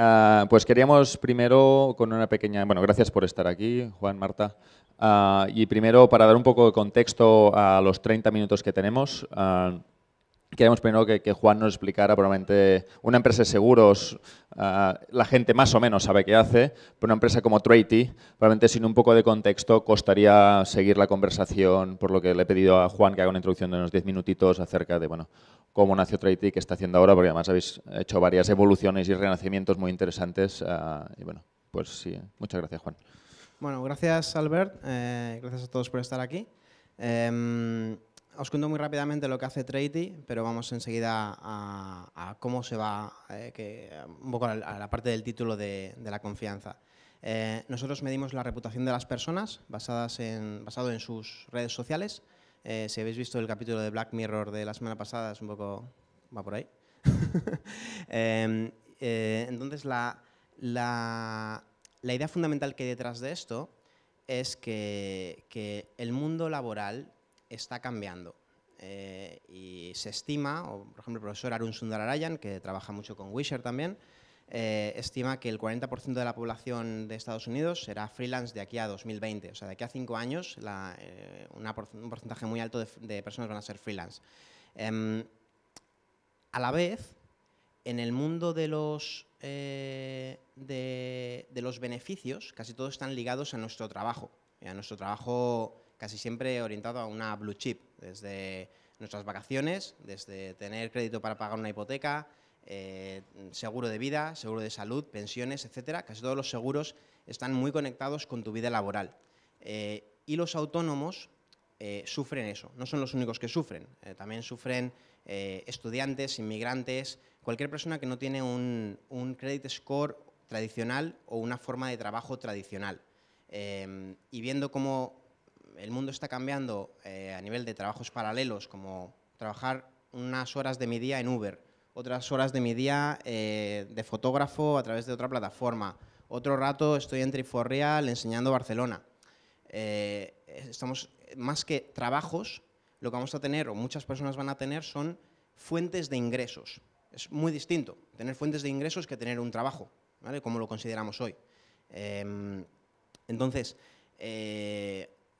Ah, pues queríamos primero con una pequeña... Bueno, gracias por estar aquí, Juan, Marta. Ah, y primero, para dar un poco de contexto a los 30 minutos que tenemos, ah, Queremos primero que, Juan nos explicara, probablemente, una empresa de seguros, ah, la gente más o menos sabe qué hace, pero una empresa como Traity, probablemente sin un poco de contexto, costaría seguir la conversación, por lo que le he pedido a Juan que haga una introducción de unos 10 minutitos acerca de, bueno, cómo nació Traity, qué está haciendo ahora, porque además habéis hecho varias evoluciones y renacimientos muy interesantes. Ah, y bueno, pues sí, ¿eh? muchas gracias, Juan. Bueno, gracias, Albert. Eh, gracias a todos por estar aquí. Em, os cuento muy rápidamente lo que hace Traity, pero vamos enseguida a, cómo se va, eh, un poco a la, parte del título de, la confianza. Eh, nosotros medimos la reputación de las personas basadas en, basado en sus redes sociales. Eh, si habéis visto el capítulo de Black Mirror de la semana pasada, es un poco... va por ahí. Em, entonces, la, idea fundamental que hay detrás de esto es que, que, el mundo laboral está cambiando. Eh, y se estima, por ejemplo el profesor Arun Sundararayan, que trabaja mucho con Wisher también, eh, estima que el 40% de la población de Estados Unidos será freelance de aquí a 2020. O sea, de aquí a cinco años eh, un porcentaje muy alto de, personas van a ser freelance. Em, a la vez, en el mundo de los, de, de los beneficios, casi todos están ligados a nuestro trabajo, a nuestro trabajo casi siempre orientado a una blue chip, desde nuestras vacaciones, desde tener crédito para pagar una hipoteca, eh, seguro de vida, seguro de salud, pensiones, etcétera. Casi todos los seguros están muy conectados con tu vida laboral. Eh, y los autónomos eh, sufren eso. No son los únicos que sufren. también sufren estudiantes, inmigrantes, cualquier persona que no tiene un, un, credit score tradicional o una forma de trabajo tradicional. y viendo cómo el mundo está cambiando eh, a nivel de trabajos paralelos, como trabajar unas horas de mi día en Uber, otras horas de mi día eh, de fotógrafo a través de otra plataforma, otro rato estoy en Triforreal enseñando Barcelona. Eh, estamos, más que trabajos, lo que vamos a tener, o muchas personas van a tener, son fuentes de ingresos. Es muy distinto tener fuentes de ingresos que tener un trabajo, ¿vale? como lo consideramos hoy. Em, entonces,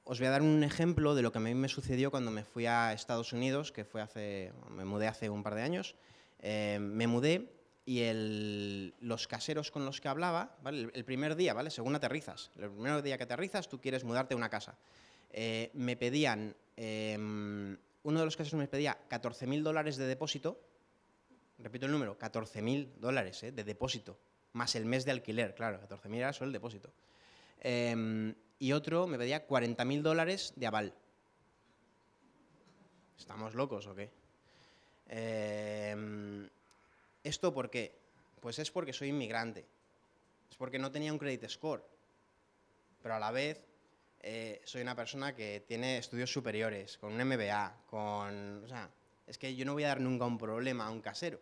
os voy a dar un ejemplo de lo que a mí me sucedió cuando me fui a Estados Unidos, que fue hace, me mudé hace un par de años. Eh, me mudé y los caseros con los que hablaba, el, primer día, ¿vale? según aterrizas, el primer día que aterrizas tú quieres mudarte a una casa. Eh, me pedían, em, uno de los caseros me pedía 14.000 dólares de depósito, repito el número, 14.000 dólares ¿eh? de depósito, más el mes de alquiler, claro, 14.000 era solo el depósito. Em, y otro me pedía 40.000 dólares de aval. ¿Estamos locos o qué? Em, ¿Esto por qué? Pues es porque soy inmigrante. Es porque no tenía un credit score. Pero a la vez eh, soy una persona que tiene estudios superiores, con un MBA, con... O sea, es que yo no voy a dar nunca un problema a un casero.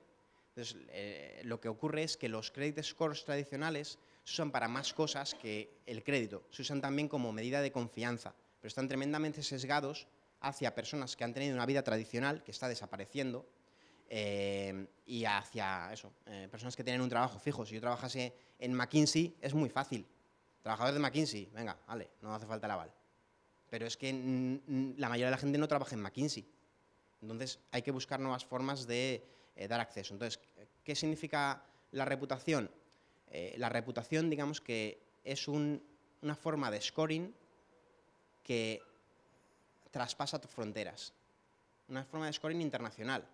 Entonces, eh, lo que ocurre es que los credit scores tradicionales se usan para más cosas que el crédito, se usan también como medida de confianza, pero están tremendamente sesgados hacia personas que han tenido una vida tradicional, que está desapareciendo, eh, y hacia eso, eh, personas que tienen un trabajo fijo. Si yo trabajase en McKinsey, es muy fácil. Trabajador de McKinsey, venga, vale, no hace falta el aval. Pero es que la mayoría de la gente no trabaja en McKinsey. Entonces hay que buscar nuevas formas de eh, dar acceso. Entonces, ¿qué significa la reputación? Eh, la reputación, digamos que es una forma de scoring que traspasa tus fronteras. Una forma de scoring internacional,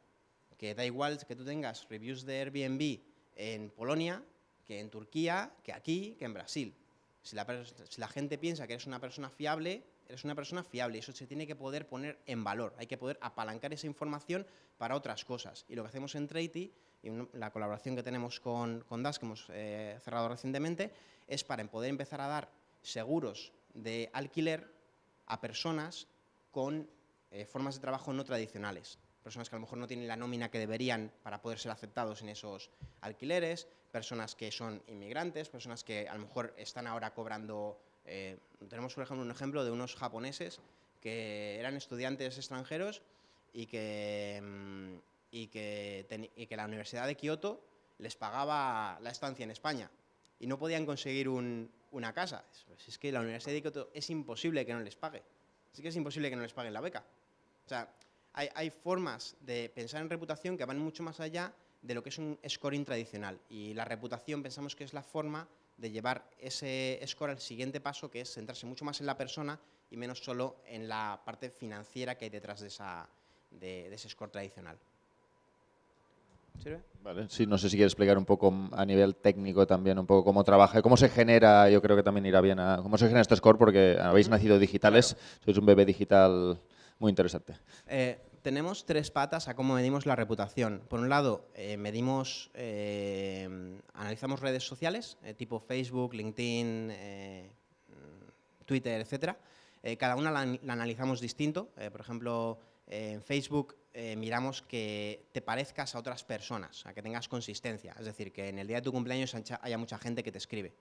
que da igual que tú tengas reviews de Airbnb en Polonia, que en Turquía, que aquí, que en Brasil. Si la, gente piensa que eres una persona fiable, eres una persona fiable y eso se tiene que poder poner en valor. Hay que poder apalancar esa información para otras cosas. Y lo que hacemos en Traity y la colaboración que tenemos con, con DAS, que hemos eh, cerrado recientemente, es para em- poder empezar a dar seguros de alquiler a personas con eh, formas de trabajo no tradicionales. Personas que a lo mejor no tienen la nómina que deberían para poder ser aceptados en esos alquileres, personas que son inmigrantes, personas que a lo mejor están ahora cobrando... Eh, tenemos, por ejemplo, un ejemplo de unos japoneses que eran estudiantes extranjeros y que... Mm, y que, la Universidad de Kioto les pagaba la estancia en España y no podían conseguir una casa. Pues es que la Universidad de Kioto es imposible que no les pague. así que es imposible que no les paguen la beca. O sea, hay, formas de pensar en reputación que van mucho más allá de lo que es un scoring tradicional. Y la reputación pensamos que es la forma de llevar ese score al siguiente paso, que es centrarse mucho más en la persona y menos solo en la parte financiera que hay detrás de, de ese score tradicional. Vale, sí, no sé si quieres explicar un poco a nivel técnico también, un poco cómo trabaja, cómo se genera, yo creo que también irá bien, a, cómo se genera este score, porque habéis nacido digitales, sois un bebé digital muy interesante. Eh, tenemos tres patas a cómo medimos la reputación. Por un lado, eh, medimos, eh, analizamos redes sociales, tipo Facebook, LinkedIn, Twitter, etcétera. cada una la analizamos distinto. por ejemplo, en Facebook eh, miramos que te parezcas a otras personas, a que tengas consistencia. Es decir, que en el día de tu cumpleaños haya mucha gente que te escribe.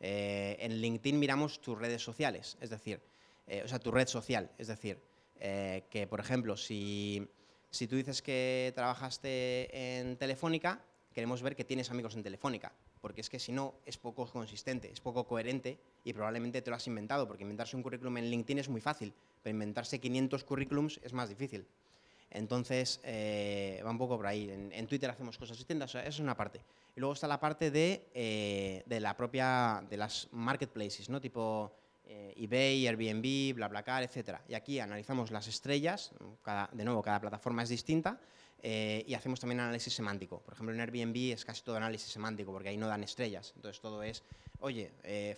Eh, en LinkedIn miramos tus redes sociales, es decir, eh, o sea, tu red social. Es decir, que, por ejemplo, si, si tú dices que trabajaste en Telefónica, queremos ver que tienes amigos en Telefónica, porque es que si no es poco consistente, es poco coherente y probablemente te lo has inventado, porque inventarse un currículum en LinkedIn es muy fácil, pero inventarse 500 currículums es más difícil. Entonces, eh, va un poco por ahí. En, Twitter hacemos cosas distintas, o esa es una parte. Y luego está la parte de, eh, la propia, de las marketplaces, ¿no? Tipo eh, eBay, Airbnb, car, etc. Y aquí analizamos las estrellas, de nuevo, cada plataforma es distinta, y hacemos también análisis semántico. Por ejemplo, en Airbnb es casi todo análisis semántico, porque ahí no dan estrellas. Entonces, todo es, oye,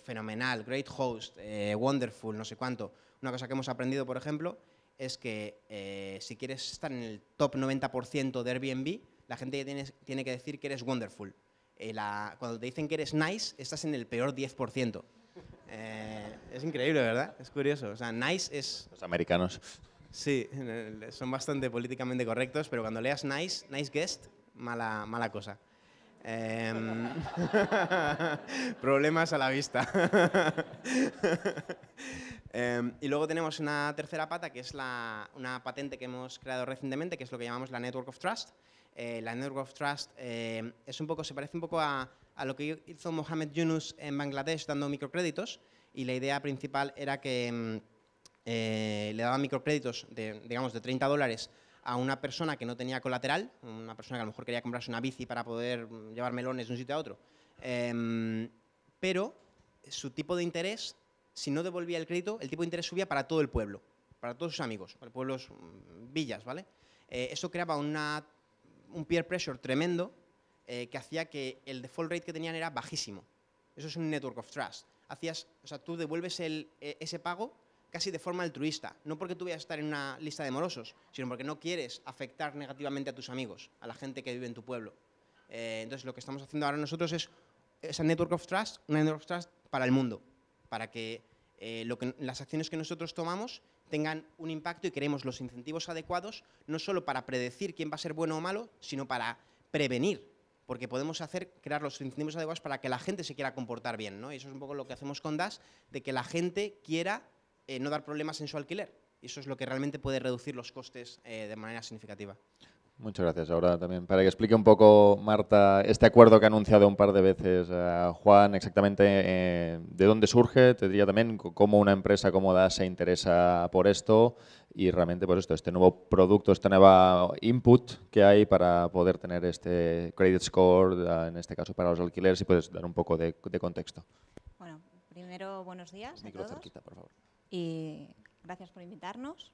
fenomenal, great host, wonderful, no sé cuánto. Una cosa que hemos aprendido, por ejemplo, es que eh, si quieres estar en el top 90% de Airbnb, la gente tiene, tiene que decir que eres wonderful. Eh, cuando te dicen que eres nice, estás en el peor 10%. Eh, es increíble, ¿verdad? Es curioso. O sea, nice es... Los americanos. Sí, son bastante políticamente correctos, pero cuando leas nice, nice guest, mala, mala cosa. Em, problemas a la vista. Em, y luego tenemos una tercera pata, que es una patente que hemos creado recientemente, que es lo que llamamos la Network of Trust. Eh, la Network of Trust em, es un poco, se parece un poco a, lo que hizo Mohamed Yunus en Bangladesh dando microcréditos y la idea principal era que em, eh, le daba microcréditos de, digamos, de 30 dólares a una persona que no tenía colateral, una persona que a lo mejor quería comprarse una bici para poder llevar melones de un sitio a otro, pero su tipo de interés si no devolvía el crédito, el tipo de interés subía para todo el pueblo, para todos sus amigos, para pueblos, mm, villas, ¿vale? Eh, eso creaba un peer pressure tremendo eh, que hacía que el default rate que tenían era bajísimo. Eso es un network of trust. Hacías, o sea, tú devuelves e, ese pago casi de forma altruista, no porque tú vayas a estar en una lista de morosos, sino porque no quieres afectar negativamente a tus amigos, a la gente que vive en tu pueblo. Eh, entonces, lo que estamos haciendo ahora nosotros es esa network of trust, una network of trust para el mundo para eh, que, las acciones que nosotros tomamos tengan un impacto y creemos los incentivos adecuados, no solo para predecir quién va a ser bueno o malo, sino para prevenir, porque podemos hacer, crear los incentivos adecuados para que la gente se quiera comportar bien, ¿no? Y eso es un poco lo que hacemos con DAS, de que la gente quiera eh, no dar problemas en su alquiler. Y eso es lo que realmente puede reducir los costes eh, de manera significativa. Muchas gracias. Ahora también para que explique un poco, Marta, este acuerdo que ha anunciado un par de veces a eh, Juan, exactamente eh, de dónde surge, te diría también cómo una empresa como se interesa por esto y realmente por pues esto, este nuevo producto, este nuevo input que hay para poder tener este credit score, eh, en este caso para los alquileres, y puedes dar un poco de, contexto. Bueno, primero buenos días a todos y gracias por invitarnos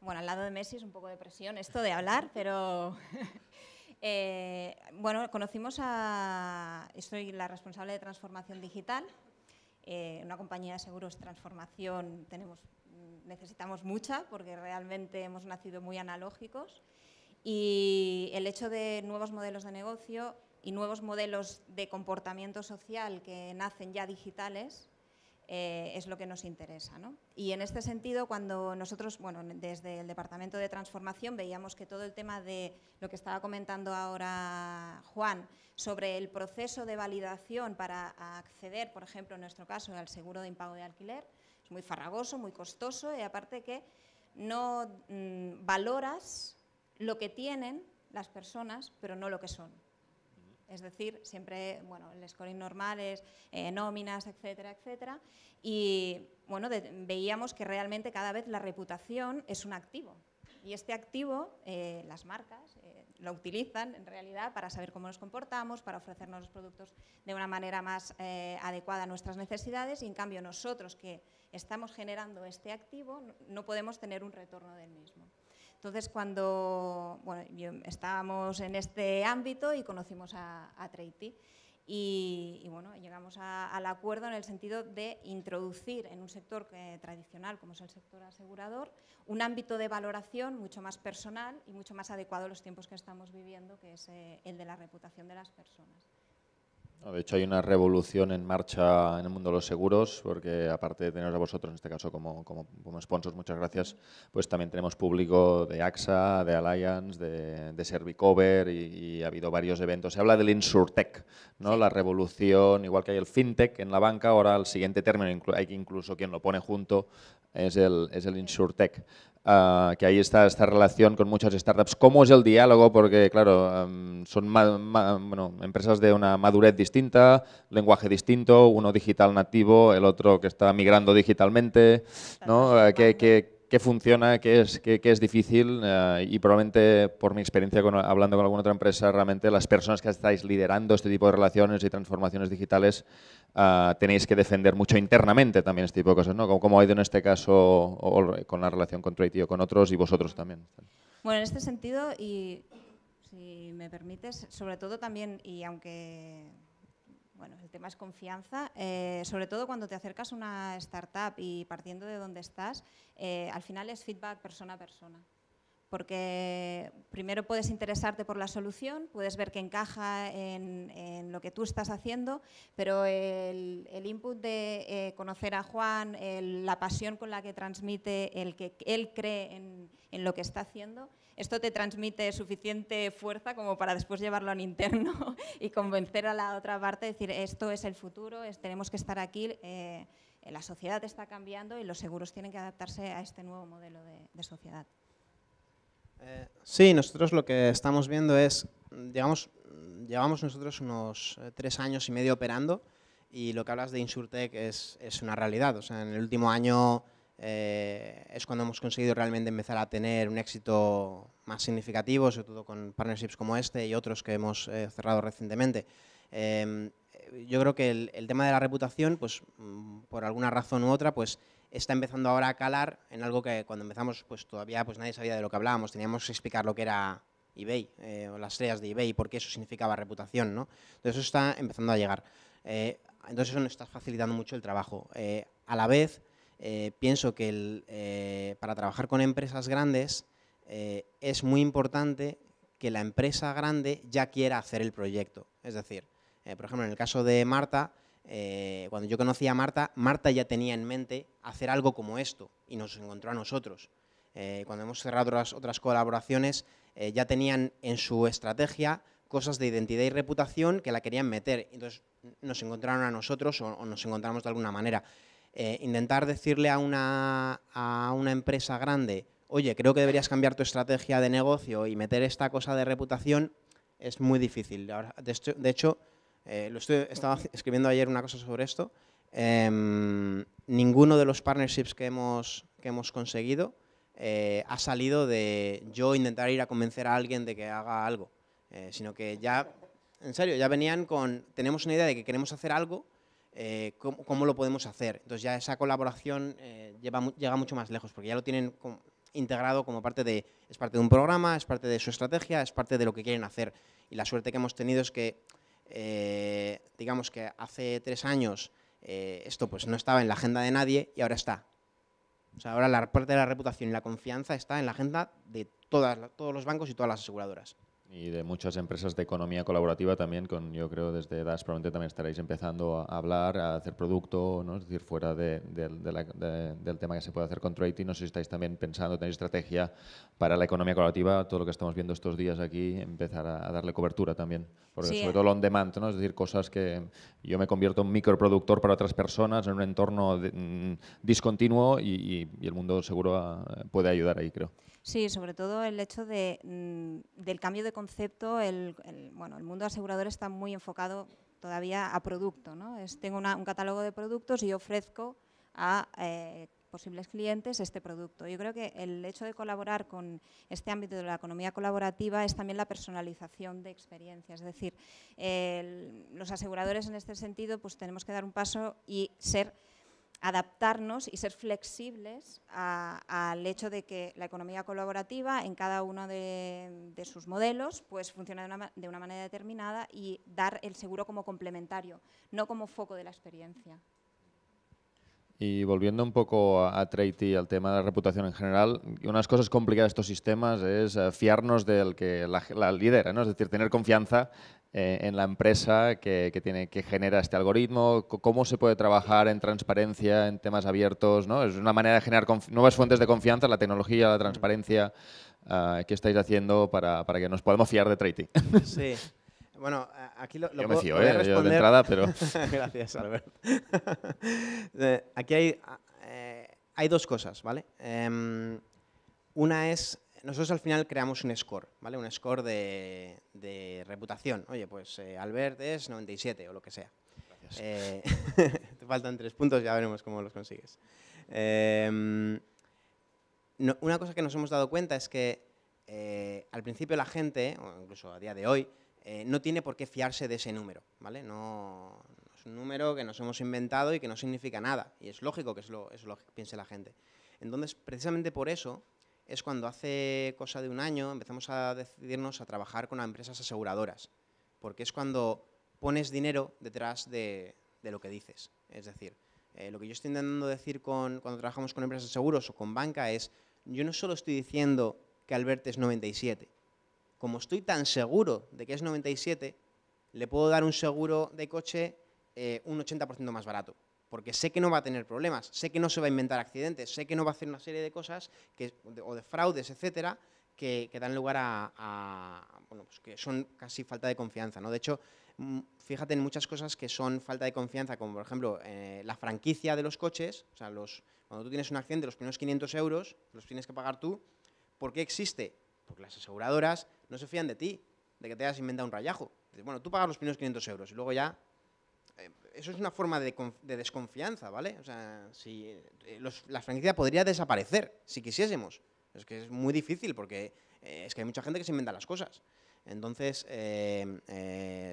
bueno, al lado de Messi es un poco de presión esto de hablar, pero... Eh, bueno, conocimos a... Estoy la responsable de transformación digital. Eh, una compañía de seguros transformación tenemos, necesitamos mucha porque realmente hemos nacido muy analógicos. Y el hecho de nuevos modelos de negocio y nuevos modelos de comportamiento social que nacen ya digitales eh, es lo que nos interesa. ¿no? Y en este sentido, cuando nosotros, bueno, desde el Departamento de Transformación veíamos que todo el tema de lo que estaba comentando ahora Juan sobre el proceso de validación para acceder, por ejemplo, en nuestro caso, al seguro de impago de alquiler, es muy farragoso, muy costoso y aparte que no mm, valoras lo que tienen las personas, pero no lo que son es decir, siempre, bueno, el scoring normal eh, nóminas, etcétera, etcétera, y bueno, veíamos que realmente cada vez la reputación es un activo, y este activo, eh, las marcas eh, lo utilizan en realidad para saber cómo nos comportamos, para ofrecernos los productos de una manera más adecuada a nuestras necesidades y en cambio nosotros que estamos generando este activo no podemos tener un retorno del mismo. Entonces, cuando bueno, estábamos en este ámbito y conocimos a, a Treiti, y, bueno, llegamos al acuerdo en el sentido de introducir en un sector tradicional, como es el sector asegurador, un ámbito de valoración mucho más personal y mucho más adecuado a los tiempos que estamos viviendo, que es eh, el de la reputación de las personas. De hecho, hay una revolución en marcha en el mundo de los seguros, porque aparte de teneros a vosotros, en este caso como, como, sponsors, muchas gracias, pues también tenemos público de AXA, de Alliance, de, Servicover y, ha habido varios eventos. Se habla del Insurtech, ¿no? la revolución, igual que hay el FinTech en la banca, ahora el siguiente término, hay que incluso quien lo pone junto, es el, es el Insurtech. Ah, que ahí está esta relación con muchas startups. ¿Cómo es el diálogo? Porque, claro, em, son empresas de una madurez distinta, lenguaje distinto, uno digital nativo, el otro que está migrando digitalmente. ¿no? Eh, ¿Qué, qué funciona, qué es, es difícil eh, y probablemente por mi experiencia hablando con alguna otra empresa, realmente las personas que estáis liderando este tipo de relaciones y transformaciones digitales eh, tenéis que defender mucho internamente también este tipo de cosas, ¿no? Como, como ha ido en este caso con la relación con Trade o con otros y vosotros también. Bueno, en este sentido, y si me permites, sobre todo también, y aunque bueno, el tema es confianza, eh, sobre todo cuando te acercas a una startup y partiendo de donde estás, eh, al final es feedback persona a persona. Porque primero puedes interesarte por la solución, puedes ver que encaja en, lo que tú estás haciendo, pero el, input de eh, conocer a Juan, la pasión con la que transmite, el que él cree en lo que está haciendo, esto te transmite suficiente fuerza como para después llevarlo al interno y convencer a la otra parte, decir esto es el futuro, tenemos que estar aquí, eh, eh, la sociedad está cambiando y los seguros tienen que adaptarse a este nuevo modelo de, sociedad. Eh, sí, nosotros lo que estamos viendo es, digamos, llevamos nosotros unos tres años y medio operando y lo que hablas de Insurtech es, es una realidad. O sea, en el último año eh, es cuando hemos conseguido realmente empezar a tener un éxito más significativo, sobre todo con partnerships como este y otros que hemos eh, cerrado recientemente. Em, yo creo que el, tema de la reputación, pues mm, por alguna razón u otra, pues está empezando ahora a calar en algo que cuando empezamos pues todavía pues nadie sabía de lo que hablábamos, teníamos que explicar lo que era eBay, eh, o las estrellas de eBay, porque eso significaba reputación, ¿no? Entonces eso está empezando a llegar. entonces eso nos está facilitando mucho el trabajo. a la vez, eh, pienso que eh, para trabajar con empresas grandes eh, es muy importante que la empresa grande ya quiera hacer el proyecto. Es decir, por ejemplo, en el caso de Marta, cuando yo conocí a Marta, Marta ya tenía en mente hacer algo como esto y nos encontró a nosotros. cuando hemos cerrado otras, otras colaboraciones, ya tenían en su estrategia cosas de identidad y reputación que la querían meter. Entonces nos encontraron a nosotros o nos encontramos de alguna manera. Eh, intentar decirle a una, empresa grande, oye, creo que deberías cambiar tu estrategia de negocio y meter esta cosa de reputación, es muy difícil. De hecho, eh, lo estaba escribiendo ayer una cosa sobre esto. Em, ninguno de los partnerships que hemos, que hemos conseguido eh, ha salido de yo intentar ir a convencer a alguien de que haga algo, sino que ya, en serio, ya venían con, tenemos una idea de que queremos hacer algo, eh, cómo, lo podemos hacer. Entonces ya esa colaboración eh, llega mucho más lejos, porque ya lo tienen integrado como parte de, es parte de un programa, es parte de su estrategia, es parte de lo que quieren hacer. Y la suerte que hemos tenido es que, eh, digamos que hace tres años esto pues no estaba en la agenda de nadie y ahora está. O sea, ahora la parte de la reputación y la confianza está en la agenda de todas, todos los bancos y todas las aseguradoras. Y de muchas empresas de economía colaborativa también, con yo creo desde DAS probablemente también estaréis empezando a hablar, a hacer producto, ¿no? es decir, fuera de, del tema que se puede hacer con trading. No sé si estáis también pensando, tenéis estrategia para la economía colaborativa, todo lo que estamos viendo estos días aquí, empezar a, darle cobertura también. Porque sobre eh. todo lo on demand, ¿no? es decir, cosas que yo me convierto en microproductor para otras personas en un entorno mm, discontinuo y, el mundo seguro eh, puede ayudar ahí, creo. Sí, sobre todo el hecho mm, del cambio de concepto. El, bueno, el mundo asegurador está muy enfocado todavía a producto. ¿no? Es, tengo un catálogo de productos y ofrezco a eh, posibles clientes este producto. Yo creo que el hecho de colaborar con este ámbito de la economía colaborativa es también la personalización de experiencias. Es decir, los aseguradores en este sentido pues tenemos que dar un paso y ser adaptarnos y ser flexibles al hecho de que la economía colaborativa en cada uno de, sus modelos pues funciona de una, manera determinada y dar el seguro como complementario, no como foco de la experiencia. Y volviendo un poco a, Trade y al tema de la reputación en general, unas cosas complicadas de estos sistemas es eh, fiarnos del que la, lidera, ¿no? es decir, tener confianza eh, en la empresa que, tiene, que genera este algoritmo, cómo se puede trabajar en transparencia, en temas abiertos, ¿no? Es una manera de generar nuevas fuentes de confianza, la tecnología, la transparencia, uh, ¿qué estáis haciendo para, que nos podamos fiar de trading Sí. Bueno, aquí lo, lo Yo me fío, eh, de entrada, pero... Gracias, Albert. Eh, aquí hay, ah, hay dos cosas, ¿vale? Em, una es nosotros al final creamos un score, ¿vale? Un score de, reputación. Oye, pues eh, Albert es 97 o lo que sea. Eh, te faltan tres puntos, ya veremos cómo los consigues. Em, una cosa que nos hemos dado cuenta es que eh, al principio la gente, o incluso a día de hoy, no tiene por qué fiarse de ese número, ¿vale? No, es un número que nos hemos inventado y que no significa nada. Y es lógico que es lo, que piense la gente. Entonces, precisamente por eso, es cuando hace cosa de un año empezamos a decidirnos a trabajar con empresas aseguradoras, porque es cuando pones dinero detrás de, lo que dices. Es decir, eh, lo que yo estoy intentando decir con, cuando trabajamos con empresas de seguros o con banca es, yo no solo estoy diciendo que Albert es 97, como estoy tan seguro de que es 97, le puedo dar un seguro de coche eh, un 80% más barato porque sé que no va a tener problemas, sé que no se va a inventar accidentes, sé que no va a hacer una serie de cosas o de fraudes, etcétera, que, dan lugar a, bueno, pues que son casi falta de confianza. ¿no? De hecho, mm, fíjate en muchas cosas que son falta de confianza, como por ejemplo eh, la franquicia de los coches, o sea, los, cuando tú tienes un accidente, los primeros 500 euros los tienes que pagar tú, ¿por qué existe? Porque las aseguradoras no se fían de ti, de que te hayas inventado un rayajo. Bueno, tú pagas los primeros 500 euros y luego ya eh, eso es una forma de, desconfianza, ¿vale? si, eh, la franquicia podría desaparecer si quisiésemos. Es que es muy difícil porque eh, es que hay mucha gente que se inventa las cosas. Entonces,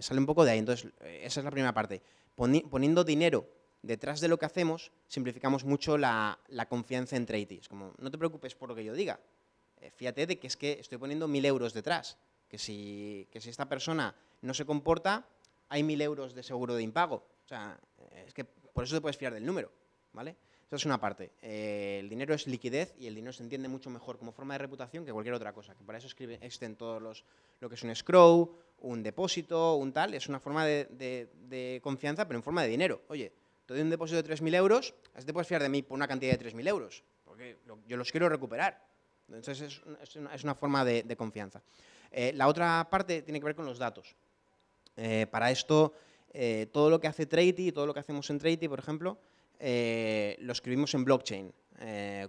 sale un poco de ahí. Entonces, esa es la primera parte. poniendo dinero detrás de lo que hacemos, simplificamos mucho la, confianza entre IT. Es como, no te preocupes por lo que yo diga. fíjate de que es que estoy poniendo mil euros detrás. Que si, que si esta persona no se comporta, hay 1.000 euros de seguro de impago. O sea, es que por eso te puedes fiar del número, ¿vale? Esa es una parte. Eh, el dinero es liquidez y el dinero se entiende mucho mejor como forma de reputación que cualquier otra cosa. Que para eso escribe, existen todos los, lo que es un scroll, un depósito, un tal. Es una forma de, confianza, pero en forma de dinero. Oye, te doy un depósito de 3.000 euros, así te puedes fiar de mí por una cantidad de 3.000 euros, porque yo los quiero recuperar. Entonces es, una, forma de, confianza. Eh, la otra parte tiene que ver con los datos. Eh, para esto, eh, todo lo que hace y todo lo que hacemos en Traity, por ejemplo, eh, lo escribimos en blockchain,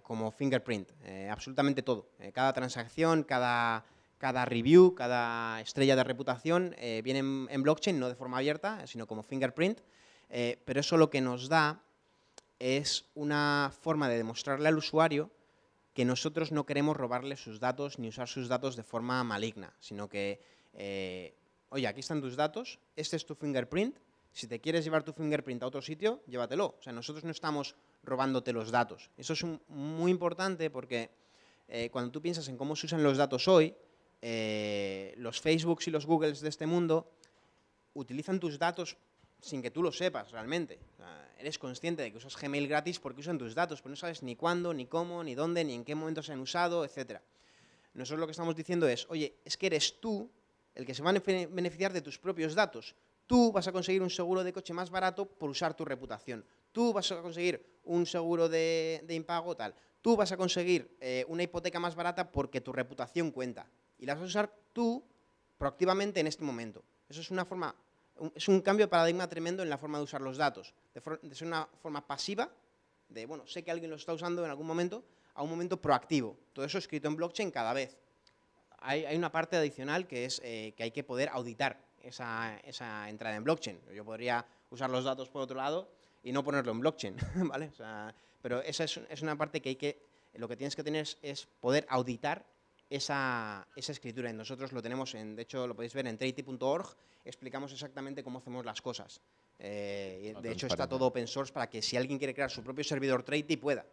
como fingerprint, absolutamente todo. cada transacción, cada, cada review, cada estrella de reputación viene en, blockchain, no de forma abierta, sino como fingerprint, pero eso lo que nos da es una forma de demostrarle al usuario que nosotros no queremos robarle sus datos ni usar sus datos de forma maligna, sino que oye, aquí están tus datos, este es tu fingerprint, si te quieres llevar tu fingerprint a otro sitio, llévatelo. O sea, nosotros no estamos robándote los datos. Eso es muy importante porque eh, cuando tú piensas en cómo se usan los datos hoy, eh, los Facebooks y los Googles de este mundo utilizan tus datos sin que tú lo sepas realmente. eres consciente de que usas Gmail gratis porque usan tus datos, pero no sabes ni cuándo, ni cómo, ni dónde, ni en qué momento se han usado, etc. Nosotros lo que estamos diciendo es, oye, es que eres tú el que se va a beneficiar de tus propios datos. Tú vas a conseguir un seguro de coche más barato por usar tu reputación. Tú vas a conseguir un seguro de, impago tal. Tú vas a conseguir eh, una hipoteca más barata porque tu reputación cuenta. Y la vas a usar tú proactivamente en este momento. Eso es una forma, un, es un cambio de paradigma tremendo en la forma de usar los datos. De, ser una forma pasiva, de bueno, sé que alguien lo está usando en algún momento, a un momento proactivo. Todo eso escrito en blockchain cada vez hay, una parte adicional que es eh, que hay que poder auditar esa, entrada en blockchain. Yo podría usar los datos por otro lado y no ponerlo en blockchain, ¿vale? pero esa es, una parte que hay que, lo que tienes que tener es, poder auditar esa, escritura. Y nosotros lo tenemos, en, de hecho lo podéis ver en treaty.org, explicamos exactamente cómo hacemos las cosas. Eh, de hecho está todo open source para que si alguien quiere crear su propio servidor Treaty pueda.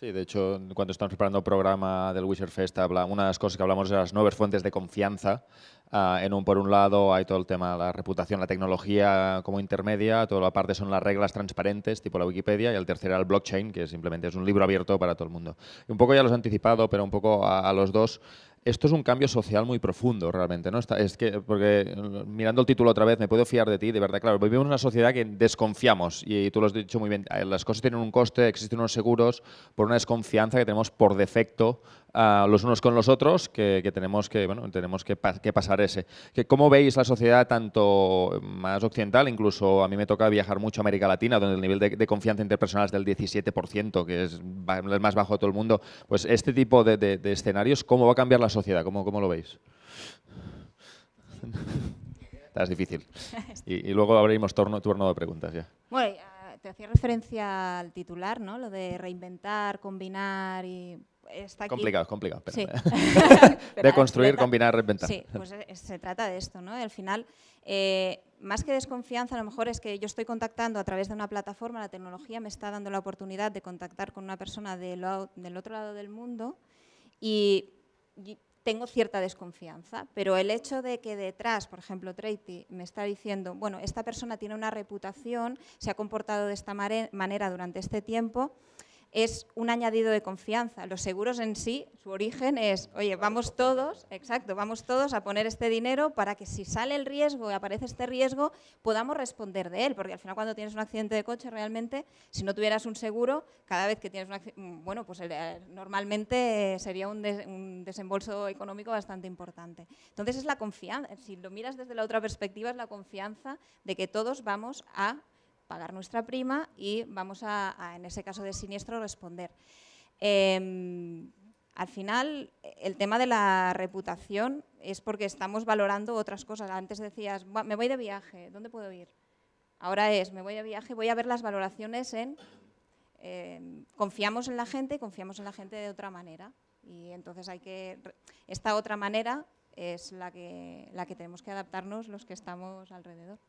Sí, de hecho, cuando estamos preparando el programa del Wizard Fest, habla, una de las cosas que hablamos de las nuevas fuentes de confianza. Ah, en un, por un lado, hay todo el tema de la reputación, la tecnología como intermedia, toda la parte son las reglas transparentes, tipo la Wikipedia, y el tercero el blockchain, que simplemente es un libro abierto para todo el mundo. un poco ya los he anticipado, pero un poco a los dos. Esto es un cambio social muy profundo, realmente, ¿no? Está, es que, porque mm, mirando el título otra vez, me puedo fiar de ti, de verdad, claro. Vivimos en una sociedad que desconfiamos, y tú lo has dicho muy bien, eh, las cosas tienen un coste, existen unos seguros, por una desconfianza que tenemos por defecto ah, los unos con los otros, que, tenemos, que, bueno, tenemos que, pasar ese. Que, ¿Cómo veis la sociedad tanto más occidental, incluso a mí me toca viajar mucho a América Latina, donde el nivel de, confianza interpersonal es del 17%, que es el más bajo de todo el mundo, pues este tipo de, escenarios, ¿cómo va a cambiar la sociedad? ¿Cómo, lo veis? es difícil. Y, luego abrimos turno, turno de preguntas ya. Ah, te hacía referencia al titular, ¿no? Lo de reinventar, combinar y Está aquí. Complicado, complicado. Sí. de construir, combinar, reinventar. Sí, pues e, e, se trata de esto, ¿no? Al final, eh, más que desconfianza, a lo mejor es que yo estoy contactando a través de una plataforma, la tecnología me está dando la oportunidad de contactar con una persona del otro lado del mundo y tengo cierta desconfianza, pero el hecho de que detrás, por ejemplo, Treiti me está diciendo, bueno, esta persona tiene una reputación, se ha comportado de esta manera durante este tiempo, es un añadido de confianza. Los seguros en sí, su origen es, oye, vamos todos, exacto, vamos todos a poner este dinero para que si sale el riesgo y aparece este riesgo, podamos responder de él, porque al final cuando tienes un accidente de coche realmente, si no tuvieras un seguro, cada vez que tienes un accidente, mm, bueno, pues eh, normalmente eh, sería un, un desembolso económico bastante importante. Entonces es la confianza, si lo miras desde la otra perspectiva, es la confianza de que todos vamos a pagar nuestra prima y vamos a, en ese caso de siniestro, responder. Em, al final, el tema de la reputación es porque estamos valorando otras cosas. Antes decías, me voy de viaje, ¿dónde puedo ir? Ahora es, me voy de viaje, voy a ver las valoraciones en... Em, confiamos en la gente, confiamos en la gente de otra manera. Y entonces hay que... Esta otra manera es la que, la que tenemos que adaptarnos los que estamos alrededor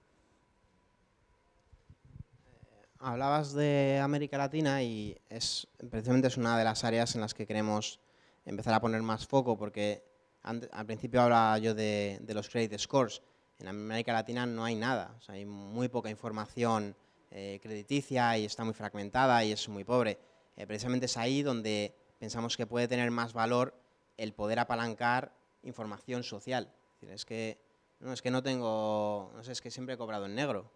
hablabas de América Latina y es, precisamente es una de las áreas en las que queremos empezar a poner más foco, porque al principio hablaba yo de, los credit scores. En América Latina no hay nada, hay muy poca información eh, crediticia y está muy fragmentada y es muy pobre. Eh, precisamente es ahí donde pensamos que puede tener más valor el poder apalancar información social. es que no, es que no tengo, no sé, es que siempre he cobrado en negro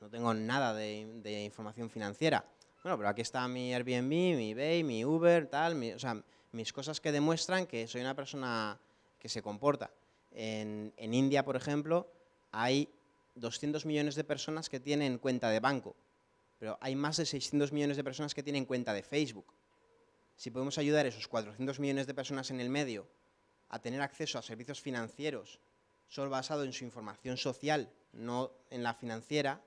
no tengo nada de, información financiera. Bueno, pero aquí está mi Airbnb, mi eBay, mi Uber, tal, o sea, mis cosas que demuestran que soy una persona que se comporta. En, en India, por ejemplo, hay 200 millones de personas que tienen cuenta de banco, pero hay más de 600 millones de personas que tienen cuenta de Facebook. Si podemos ayudar a esos 400 millones de personas en el medio a tener acceso a servicios financieros solo basado en su información social, no en la financiera,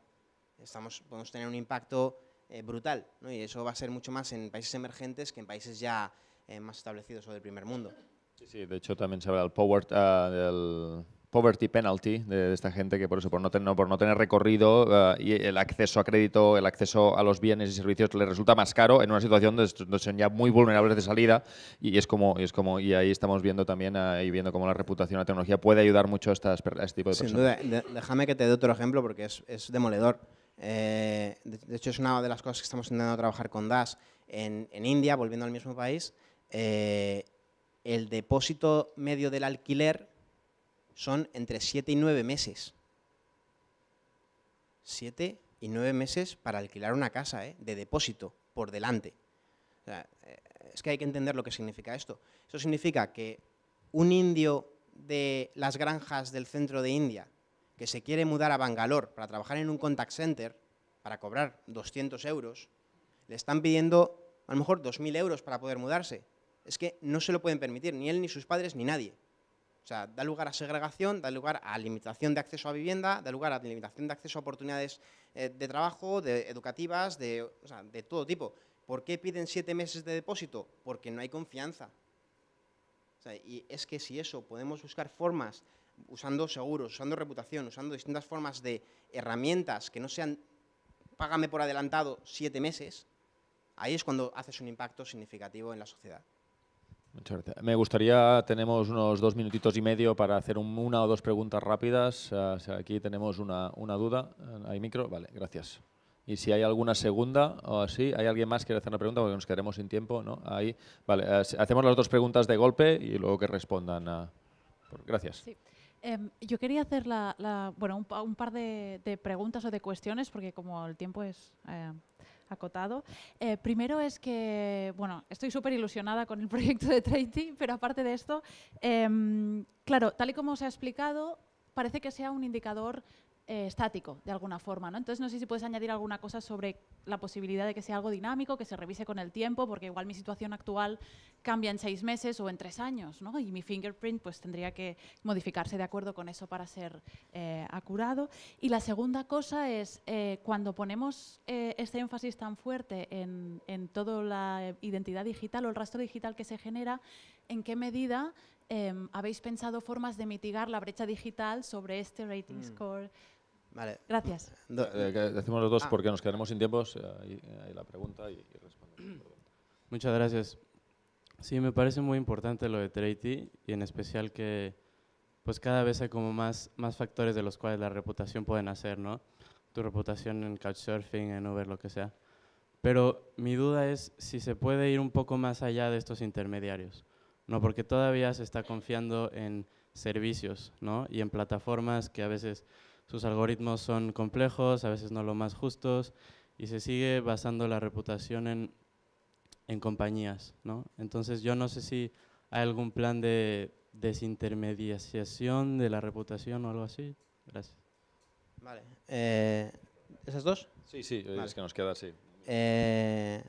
estamos, podemos tener un impacto eh, brutal, y eso va a ser mucho más en países emergentes que en países ya eh, más establecidos o del primer mundo. Sí, sí, de hecho también se habla del power, ah, del poverty penalty de, esta gente que por eso por no tener, por no tener recorrido ah, y el acceso a crédito, el acceso a los bienes y servicios le resulta más caro en una situación donde son ya muy vulnerables de salida y es como es como y ahí estamos viendo también ah, viendo cómo la reputación de la tecnología puede ayudar mucho a, estas, este tipo de personas. Sin duda, déjame que te dé otro ejemplo porque es, es demoledor. Eh, de, hecho, es una de las cosas que estamos intentando trabajar con DAS en, India, volviendo al mismo país. Eh, el depósito medio del alquiler son entre 7 y 9 meses. 7 y 9 meses para alquilar una casa, eh, de depósito, por delante. es que hay que entender lo que significa esto. Eso significa que un indio de las granjas del centro de India que se quiere mudar a Bangalore para trabajar en un contact center, para cobrar 200 euros, le están pidiendo a lo mejor 2.000 euros para poder mudarse. Es que no se lo pueden permitir, ni él, ni sus padres, ni nadie. O sea, da lugar a segregación, da lugar a limitación de acceso a vivienda, da lugar a limitación de acceso a oportunidades eh, de trabajo, de educativas, de, todo tipo. ¿Por qué piden siete meses de depósito? Porque no hay confianza. y es que si eso podemos buscar formas usando seguros, usando reputación, usando distintas formas de herramientas que no sean págame por adelantado siete meses, ahí es cuando haces un impacto significativo en la sociedad. Muchas gracias. Me gustaría, tenemos unos dos minutitos y medio para hacer una o dos preguntas rápidas. Ah, aquí tenemos una, duda. ¿Hay micro? Vale, gracias. Y si hay alguna segunda o así, ¿hay alguien más que quiere hacer una pregunta? Porque nos quedaremos sin tiempo, ¿no? Ahí, vale, eh, hacemos las dos preguntas de golpe y luego que respondan. gracias. Em, yo quería hacer la, bueno, un, par de, preguntas o de cuestiones, porque como el tiempo es eh, acotado. Eh, primero es que, bueno, estoy súper ilusionada con el proyecto de Trading, pero aparte de esto, em, claro, tal y como os ha explicado, parece que sea un indicador eh, estático, de alguna forma. ¿no? Entonces, no sé si puedes añadir alguna cosa sobre la posibilidad de que sea algo dinámico, que se revise con el tiempo, porque igual mi situación actual cambia en seis meses o en tres años, ¿no? y mi fingerprint pues, tendría que modificarse de acuerdo con eso para ser eh, acurado. Y la segunda cosa es, eh, cuando ponemos este énfasis tan fuerte en, toda la identidad digital o el rastro digital que se genera, ¿en qué medida em, habéis pensado formas de mitigar la brecha digital sobre este rating mm. score Vale. Gracias. Eh, decimos los dos ah. porque nos quedaremos sin tiempos. Eh, ahí, la pregunta y, y Muchas gracias. Sí, me parece muy importante lo de Treaty y en especial que pues cada vez hay como más, más factores de los cuales la reputación pueden hacer, ¿no? Tu reputación en couchsurfing, en Uber, lo que sea. Pero mi duda es si se puede ir un poco más allá de estos intermediarios, ¿no? Porque todavía se está confiando en servicios, ¿no? Y en plataformas que a veces sus algoritmos son complejos, a veces no lo más justos, y se sigue basando la reputación en, en compañías. ¿no? Entonces yo no sé si hay algún plan de desintermediación de la reputación o algo así. Gracias. Vale. Eh, ¿Esas dos? Sí, sí, es que nos queda así. Eh,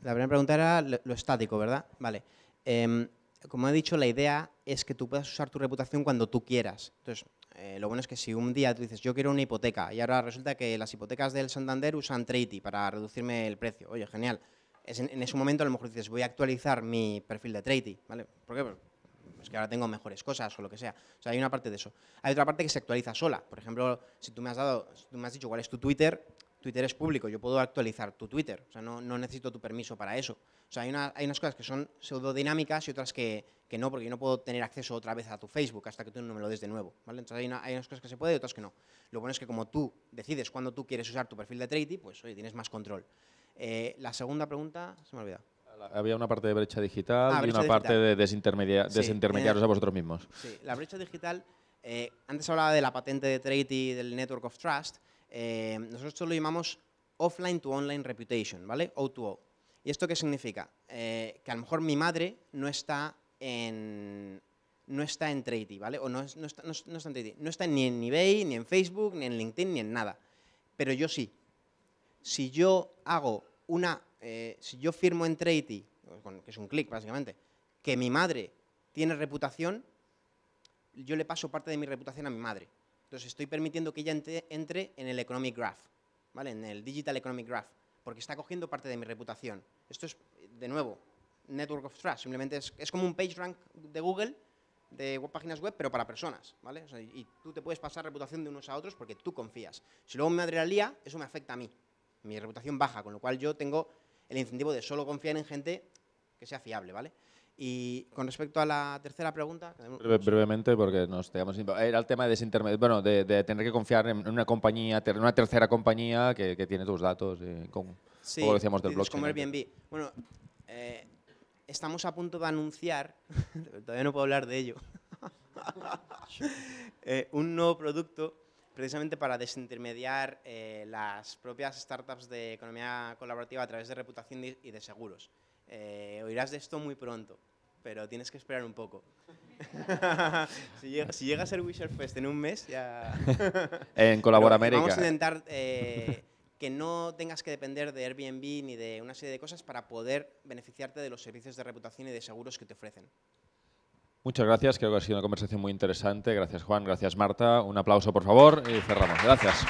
la primera pregunta era lo, estático, ¿verdad? Vale. Em, como he dicho, la idea es que tú puedas usar tu reputación cuando tú quieras. Entonces, eh, lo bueno es que si un día tú dices, yo quiero una hipoteca, y ahora resulta que las hipotecas del Santander usan Treaty para reducirme el precio, oye, genial. en, ese momento a lo mejor dices, voy a actualizar mi perfil de Treaty, ¿vale? ¿Por qué? Pues, que ahora tengo mejores cosas o lo que sea. O sea, hay una parte de eso. Hay otra parte que se actualiza sola. Por ejemplo, si tú me has dado, si tú me has dicho cuál es tu Twitter, Twitter es público, yo puedo actualizar tu Twitter, o sea, no, necesito tu permiso para eso. O sea, hay, unas cosas que son pseudodinámicas y otras que, no, porque yo no puedo tener acceso otra vez a tu Facebook hasta que tú no me lo des de nuevo, ¿vale? Entonces hay, unas cosas que se puede y otras que no. Lo bueno es que como tú decides cuándo tú quieres usar tu perfil de Trading, pues oye, tienes más control. Eh, la segunda pregunta, se me ha olvidado. Había una parte de brecha digital ah, y una parte de desintermediaros eh, a vosotros mismos. Sí, la brecha digital, eh, antes hablaba de la patente de trading del Network of Trust, eh, nosotros lo llamamos offline to online reputation, ¿vale? O2O. ¿Y esto qué significa? Eh, que a lo mejor mi madre no está en no está en ¿vale? O no, está, en Tradey. No está ni en eBay, ni en Facebook, ni en LinkedIn, ni en nada. Pero yo sí. Si yo hago una... Eh, si yo firmo en Tradey, que es un clic básicamente, que mi madre tiene reputación, yo le paso parte de mi reputación a mi madre. Entonces estoy permitiendo que ella entre, en el Economic Graph, ¿vale? en el Digital Economic Graph, porque está cogiendo parte de mi reputación. Esto es, de nuevo, Network of Trust, simplemente es, es como un PageRank de Google, de páginas web, pero para personas, ¿vale? y tú te puedes pasar reputación de unos a otros porque tú confías. Si luego me madre eso me afecta a mí. Mi reputación baja, con lo cual yo tengo el incentivo de solo confiar en gente que sea fiable, ¿vale? Y con respecto a la tercera pregunta... brevemente, porque nos teníamos Era el tema de, bueno, de, tener que confiar en una compañía, en una tercera compañía que, que, tiene tus datos, eh, como decíamos del blockchain. como Airbnb. Bueno, eh, estamos a punto de anunciar, todavía no puedo hablar de ello, eh, un nuevo producto precisamente para desintermediar las propias startups de economía colaborativa a través de reputación y de seguros. Eh, oirás de esto muy pronto, pero tienes que esperar un poco. si, llega, a ser Wisher Fest en un mes, ya... en Colabora América. Vamos a intentar eh, que no tengas que depender de Airbnb ni de una serie de cosas para poder beneficiarte de los servicios de reputación y de seguros que te ofrecen. Muchas gracias, creo que ha sido una conversación muy interesante. Gracias Juan, gracias Marta. Un aplauso por favor y cerramos. Gracias.